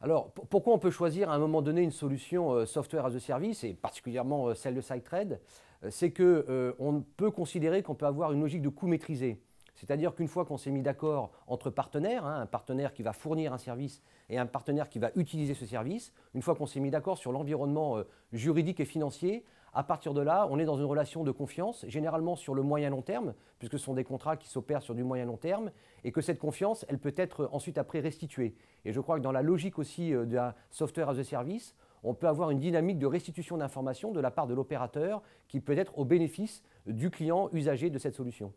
Alors, pourquoi on peut choisir à un moment donné une solution euh, software as a service, et particulièrement euh, celle de SiteTrade euh, C'est qu'on peut considérer qu'on peut avoir une logique de coût maîtrisé. C'est-à-dire qu'une fois qu'on s'est mis d'accord entre partenaires, hein, un partenaire qui va fournir un service et un partenaire qui va utiliser ce service, une fois qu'on s'est mis d'accord sur l'environnement juridique et financier, à partir de là, on est dans une relation de confiance, généralement sur le moyen-long terme, puisque ce sont des contrats qui s'opèrent sur du moyen-long terme, et que cette confiance, elle peut être ensuite après restituée. Et je crois que dans la logique aussi euh, d'un software as a service, on peut avoir une dynamique de restitution d'informations de la part de l'opérateur qui peut être au bénéfice du client usager de cette solution.